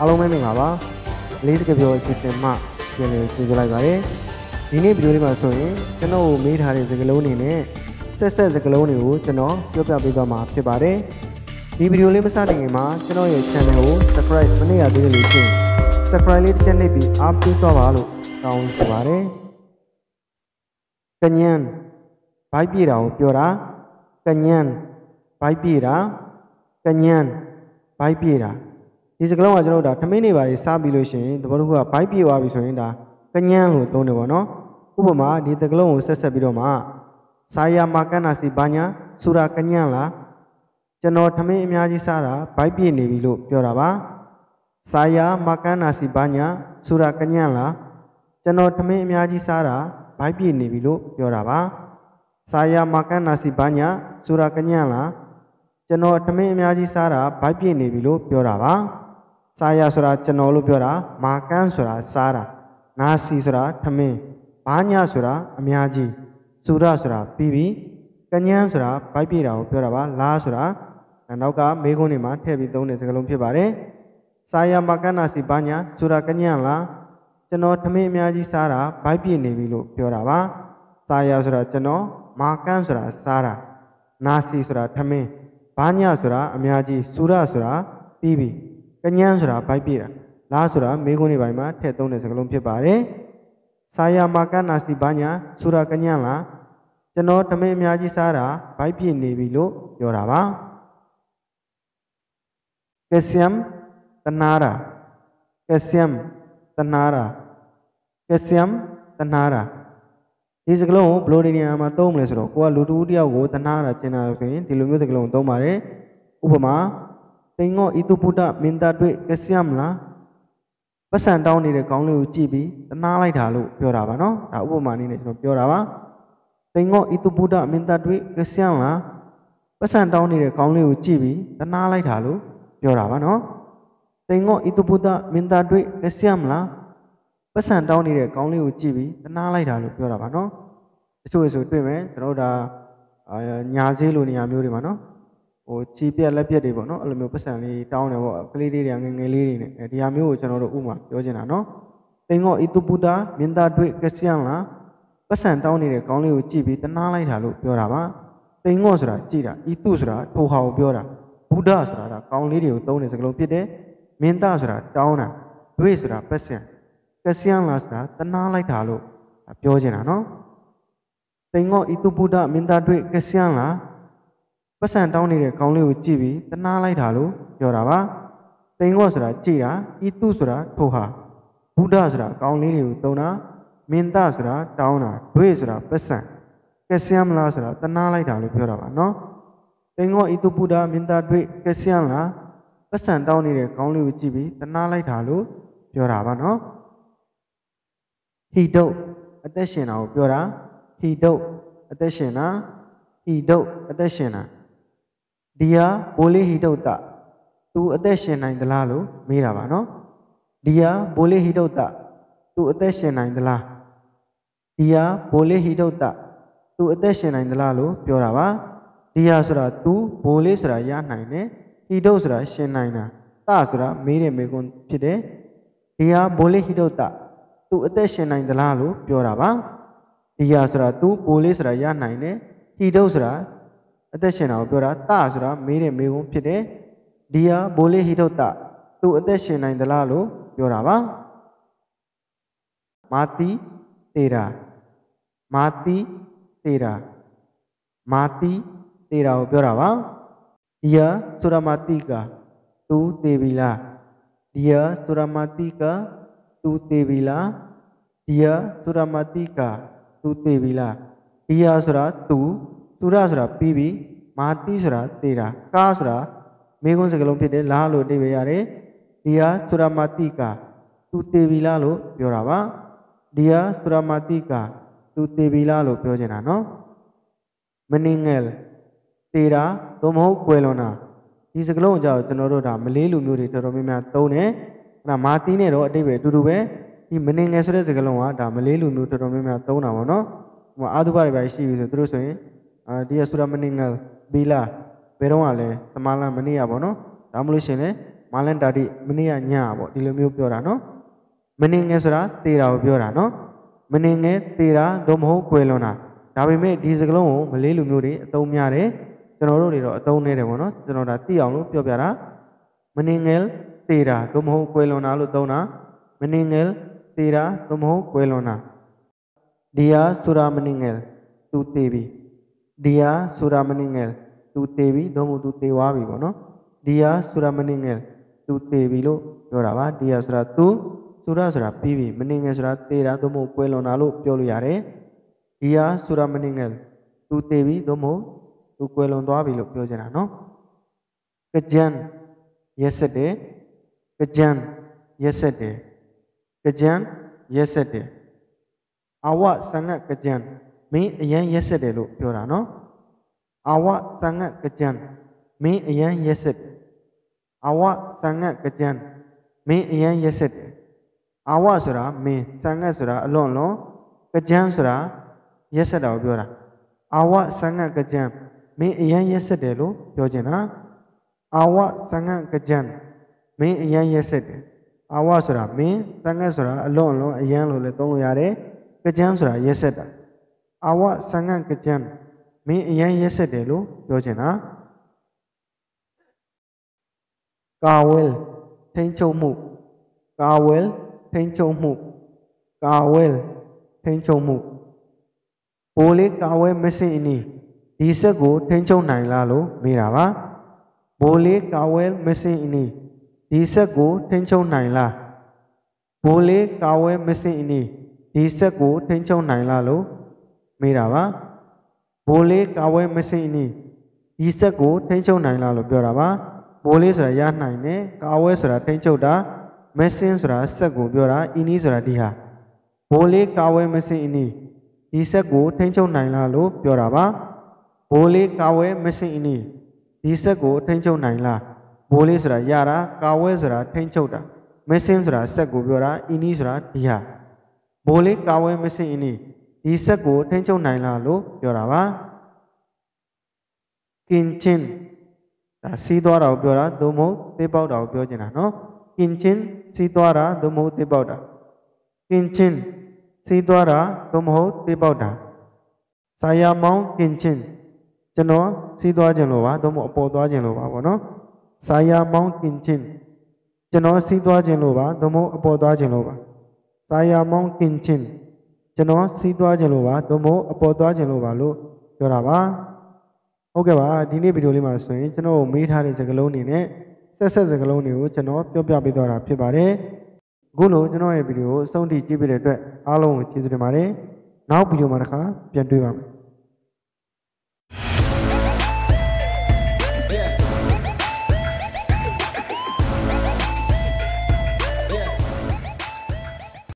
အားလုံးပဲမင်္ဂလာပါလေးစကပြော system မှပြန်လည်ဆွေးနွေးလိုက်ပါတယ်ဒီနေ့ဗီဒီယိုလေးမှာဆိုရင်ကျွန်တော်မေးထားတဲ့စကားလုံးတွေနဲ့ဆက်ဆက်စကားလုံးတွေကိုကျွန်တော်ပြောပြပေးသွားမှာဖြစ်ပါတယ်ဒီဗီဒီယိုလေးမစတင်ခင်မှာကျွန်တော်ရဲ့ channel ကို subscribe မနေ့ကပေးလို့ရှိရင် subscribe လေးတစ်ချက်နှိပ်ပြီးအားပေးသွားပါလို့တောင်းဆိုပါတယ်ကညံဘိုက်ပြေတာကိုပြောတာကညံဘိုက်ပြေတာကညံဘိုက်ပြေတာဒီစကလုံးကကျွန်တော်တို့ဒါထမင်းတွေပါတွေစားပြီးလို့ရှိရင်တဘောတစ်ခုကဘိုက်ပြေသွားပြီဆိုရင်ဒါကညံလို့သုံးတယ်ပေါ့နော်ဥပမာဒီစကလုံးကိုဆက်ဆက်ပြီးတော့မှစာယာမာကန္နာစီဘာညာဆူရာကညံလားကျွန်တော်ထမင်းအများကြီးစားတာဘိုက်ပြေနေပြီလို့ပြောတာပါစာယာမာကန္နာစီဘာညာဆူရာကညံလားကျွန်တော်ထမင်းအများကြီးစားတာဘိုက်ပြေနေပြီလို့ပြောတာပါစာယာမာကန္နာစီဘာညာဆူရာကညံလားကျွန်တော်ထမင်းအများကြီးစားတာဘိုက်ပြေနေပြီလို့ပြောတာပါစာရဆိုတာကျွန်တော်လို့ပြောတာမာကန်ဆိုတာစားတာနာစီဆိုတာထမင်းဘာညဆိုတာအများကြီးစူရဆိုတာပြီးပြီးကညန်းဆိုတာဗိုက်ပြေတာကိုပြောတာပါလာဆိုတာနောက်ကမေခွန်းတွေမှာထည့်ပြီးသုံးတဲ့စကားလုံးဖြစ်ပါတယ်စာရမာကန်နာစီဘာညာစူရကညန်းလားကျွန်တော်ထမင်းအများကြီးစားတာဗိုက်ပြေနေပြီလို့ပြောတာပါစာရဆိုတာကျွန်တော်မာကန်ဆိုတာစားတာနာစီဆိုတာထမင်းဘာညဆိုတာအများကြီးစူရဆိုတာပြီးပြီးကညမ်းဆိုတာဘိုက်ပြတာလားဆိုတာမေခွန်းတွေပိုင်းမှာထည့်သုံးတဲ့စကားလုံးဖြစ်ပါတယ်စာယာမာကနာစီဘာညာဆိုတာကညမ်းလားကျွန်တော်ဓမင်အများကြီးစားတာဘိုက်ပြနေပြီလို့ပြောတာပါကက်ဆီယမ်တနာရာကက်ဆီယမ်တနာရာကက်ဆီယမ်တနာရာဒီစကလုံးကိုဘလိုဒီနီယာမှာသုံးမလဲဆိုတော့ကိုကလူတူတယောက်ကိုတနာရာကျင်တာဆိုရင်ဒီလိုမျိုးစကလုံးကိုသုံးပါတယ်ဥပမာတိန်ငော့ဤသူပုဒ္ဒမင်းသားတွေ့ကစီယမလားပတ်စံတောင်းနေတဲ့ကောင်းလေးကိုကြည့်ပြီးတနာလိုက်တာလို့ပြောတာပါနော်ဒါဥပမာအနေနဲ့ကျွန်တော်ပြောတာပါတိန်ငော့ဤသူပုဒ္ဒမင်းသားတွေ့ကစီယမလားပတ်စံတောင်းနေတဲ့ကောင်းလေးကိုကြည့်ပြီးတနာလိုက်တာလို့ပြောတာပါနော်တိန်ငော့ဤသူပုဒ္ဒမင်းသားတွေ့ကစီယမလားပတ်စံတောင်းနေတဲ့ကောင်းလေးကိုကြည့်ပြီးတနာလိုက်တာလို့ပြောတာပါနော်တချို့ဆိုတွေ့မယ်ကျွန်တော်တို့ဒါညာဈေးလိုနေရာမျိုးတွေမှာနော်ဟိုချီးပြက်လက်ပြက်တွေပေါ့နော်အဲ့လိုမျိုးပတ်စံလေးတောင်းတယ်ပေါ့ကလေးလေးတွေကငငယ်လေးတွေနဲ့ဒီဟာမျိုးကိုကျွန်တော်တို့ဥမာပြောချင်တာနော်သင်္ဃောဣတုပုဒ္ဒမင်းသားတွေ့ကစ္စယံလားပတ်စံတောင်းနေတဲ့ကောင်းလေးကိုကြည့်ပြီးတနာလိုက်တာလို့ပြောတာပါသင်္ဃောဆိုတာကြည့်တာဣတုဆိုတာထိုဟာကိုပြောတာဘုဒ္ဓဆိုတာဒါကောင်းလေးတွေကိုတုံးတဲ့စကားလုံးဖြစ်တယ်မင်းသားဆိုတာတောင်းတာတွေ့ဆိုတာပတ်စံကစ္စယံလားဆိုတာတနာလိုက်တာလို့ပြောချင်တာနော်သင်္ဃောဣတုပုဒ္ဒမင်းသားတွေ့ကစ္စယံလားပတ်စံတောင်းနေတဲ့ကောင်းလေးကိုကြည့်ပြီးတနာလိုက်တာလို့ပြောတာပါတိန်ကော့ဆိုတာကြည့်တာဤသူဆိုတာထိုဟာဘုဒ္ဓဆိုတာကောင်းလေးတွေကိုတုံတာမင်တဆိုတာတောင်းတာဒွေဆိုတာပတ်စံကက်ဆီယမ်လားဆိုတာတနာလိုက်တာလို့ပြောတာပါနော်တိန်ကော့ဤသူဘုဒ္ဓမင်တဒွေကက်ဆီယမ်လားပတ်စံတောင်းနေတဲ့ကောင်းလေးကိုကြည့်ပြီးတနာလိုက်တာလို့ပြောတာပါနော်ဟိတုတ်အသက်ရှင်တာကိုပြောတာဟိတုတ်အသက်ရှင်တာဟိတုတ်အသက်ရှင်တာဒီဟာဘိုးလေးဟိတုတ်တသူအသက်ရှင်နိုင်သလားလို့မေးတာပါနော်ဒီဟာဘိုးလေးဟိတုတ်တသူအသက်ရှင်နိုင်သလားဒီဟာဘိုးလေးဟိတုတ်တသူအသက်ရှင်နိုင်သလားလို့ပြောတာပါဒီဟာဆိုတာသူဘိုးလေးဆိုတာရနိုင်တယ်ဟိတုတ်ဆိုတာရှင်နိုင်တာတဆိုတာမေးတဲ့မေကွန်းဖြစ်တယ်ဒီဟာဘိုးလေးဟိတုတ်တသူအသက်ရှင်နိုင်သလားလို့ပြောတာပါဒီဟာဆိုတာသူဘိုးလေးဆိုတာရနိုင်တယ်ဟိတုတ်ဆိုတာအသက်ရှင်တာကိုပြောတာတဆိုတာမေးတဲ့မေးခွန်းဖြစ်တယ်ဒီဟာဘိုးလေးဟိရုတ္တသူအသက်ရှင်နိုင်သလားလို့ပြောတာပါမာတိတေရာမာတိတေရာမာတိတေရာကိုပြောတာပါဒီဟာဆိုရမာတိကသူတေဗီလားဒီဟာဆိုရမာတိကသူတေဗီလားဒီဟာဆိုရမာတိကသူတေဗီလားဒီဟာဆိုတာသူသူရဆိုတာပြီးပြီးမာတိဆိုတာတေတာကာဆိုတာမေခွန်းစကလုံးဖြစ်တယ်လားလို့အဓိပ္ပာယ်ရတယ်ဒီဟာဆိုရမတိကသူတေဗီလားလို့ပြောတာပါဒီဟာဆိုရမတိကသူတေဗီလားလို့ပြောချင်တာနော်မနင်းငယ်တေတာသို့မဟုတ်ကွယ်လွန်တာဒီစကလုံးအကြောင်းကျွန်တော်တို့ဒါမလေးလူမျိုးတွေတော်တော်များများသုံးတယ်အဲ့ဒါမာတိနဲ့တော့အတိတ်ပဲအတူတူပဲဒီမနေငယ်ဆိုတဲ့စကလုံးကဒါမလေးလူမျိုးတော်တော်များများသုံးတာပေါ့နော်ဟိုအာသုဘတွေပဲရှိပြီဆိုသူတို့ဆိုရင်အာဒီရဆူရမနင်းငါဘီလာဘယ်တော့မှလည်းသမာလန်မနေ့ရပေါ့နော်ဒါမှမဟုတ်ရှင်လည်းမာလန်တာတိမနေ့ရညပေါ့ဒီလိုမျိုးပြောတာနော်မနင်းငယ်ဆိုတာတေတာကိုပြောတာနော်မနင်းငယ်တေတာသို့မဟုတ်ကွယ်လွန်တာဒါပေမဲ့ဒီစကလုံးကိုမလေးလူမျိုးတွေအသုံးများတယ်ကျွန်တော်တို့တွေတော့အသုံးနေတယ်ပေါ့နော်ကျွန်တော်ဒါသိအောင်လို့ပြောပြတာမနင်းငယ်တေတာသို့မဟုတ်ကွယ်လွန်တာလို့သုံးတာမနင်းငယ်တေတာသို့မဟုတ်ကွယ်လွန်တာဒီဟာဆူရာမနင်းငယ်သူတေပြီ dia sudah meninggal tu tewi domu tu tewa vivo no dia sudah meninggal tu tewi lo lloraba dia sudah tu sudah sudah pivi meninggal sudah tera domu kuelo nalu piolo yare dia sudah meninggal tu tewi domu tu pueblo doa lo piolo yara no kejian yesterday kejian yesterday kejian yesterday awak sangat kejian မင်းအရန်ရက်ဆက်တယ်လို့ပြောတာနော်အဝသံငတ်ကကြံမင်းအရန်ရက်ဆက်အဝသံငတ်ကကြံမင်းအရန်ရက်ဆက်တယ်အဝဆိုတာမင်းသံငတ်ဆိုတာအလွန်လွန်ကကြံဆိုတာရက်ဆက်တာကိုပြောတာအဝသံငတ်ကကြံမင်းအရန်ရက်ဆက်တယ်လို့ပြောချင်တာအဝသံငတ်ကကြံမင်းအရန်ရက်ဆက်တယ်အဝဆိုတာမင်းသံငတ်ဆိုတာအလွန်လွန်အရန်လို့လည်းသုံးလို့ရတယ်ကကြံဆိုတာရက်ဆက်တာအာဝဆန်ငံ့ကကြံမင်းအရန်ရက်ဆက်တယ်လို့ပြောချင်တာကာဝဲလ်ထိန်ချုပ်မှုကာဝဲလ်ထိန်ချုပ်မှုကာဝဲလ်ထိန်ချုပ်မှုပိုလေးကာဝဲမစင်အနီဒီဆက်ကိုထိန်ချုပ်နိုင်လားလို့မေးတာပါပိုလေးကာဝဲမစင်အနီဒီဆက်ကိုထိန်ချုပ်နိုင်လားပိုလေးကာဝဲမစင်အနီဒီဆက်ကိုထိန်ချုပ်နိုင်လားလို့မေးတာပါဘိုးလေးကာဝဲမစိမ့်နီးဒီဆက်ကိုထိမ့်ချုပ်နိုင်လားလို့ပြောတာပါဘိုးလေးဆိုတာရနိုင်တယ်ကာဝဲဆိုတာထိမ့်ချုပ်တာမက်ဆင်ဆိုတာဆက်ကိုပြောတာအင်းနီးဆိုတာဒီဟာဘိုးလေးကာဝဲမစိမ့်အင်းနီးဒီဆက်ကိုထိမ့်ချုပ်နိုင်လားလို့ပြောတာပါဘိုးလေးကာဝဲမစိမ့်အင်းနီးဒီဆက်ကိုထိမ့်ချုပ်နိုင်လားဘိုးလေးဆိုတာရတာကာဝဲဆိုတာထိမ့်ချုပ်တာမက်ဆင်ဆိုတာဆက်ကိုပြောတာအင်းနီးဆိုတာဒီဟာဘိုးလေးကာဝဲမစိမ့်အင်းနီးဒီစက်ကိုထိန်းချုပ်နိုင်လားလို့ပြောတာပါကင်ချင်းဒါစီးသွားတာကိုပြောတာသို့မဟုတ်သေပေါက်တာကိုပြောချင်တာနော်ကင်ချင်းစီးသွားတာသို့မဟုတ်သေပေါက်တာကင်ချင်းစီးသွားတာသို့မဟုတ်သေပေါက်တာဆာယာမောင်းကင်ချင်းကျွန်တော်စီးသွားခြင်းလို့ပါသို့မဟုတ်အပေါ်သွားခြင်းလို့ပါဗောနော်ဆာယာမောင်းကင်ချင်းကျွန်တော်စီးသွားခြင်းလို့ပါသို့မဟုတ်အပေါ်သွားခြင်းလို့ပါဆာယာမောင်းကင်ချင်းကျွန်တော်စီးသွားခြင်းလို့ပါသို့မဟုတ်အပေါ်သွားခြင်းလို့ပါလို့ပြောတာပါဟုတ်ကဲ့ပါဒီနေ့ဗီဒီယိုလေးမှာဆိုရင်ကျွန်တော်မေးထားတဲ့စကားလုံးတွေနဲ့ဆက်ဆက်စကားလုံးတွေကိုကျွန်တော်ပြောပြပေးသွားတာဖြစ်ပါတယ်အခုလိုကျွန်တော်ရဲ့ဗီဒီယိုကိုအဆုံးထိကြည့်ပေးတဲ့အတွက်အားလုံးကို ကျေးဇူးတင်ပါတယ်နောက်ဗီဒီယိုမှာတစ်ခါပြန်တွေ့ပါမယ်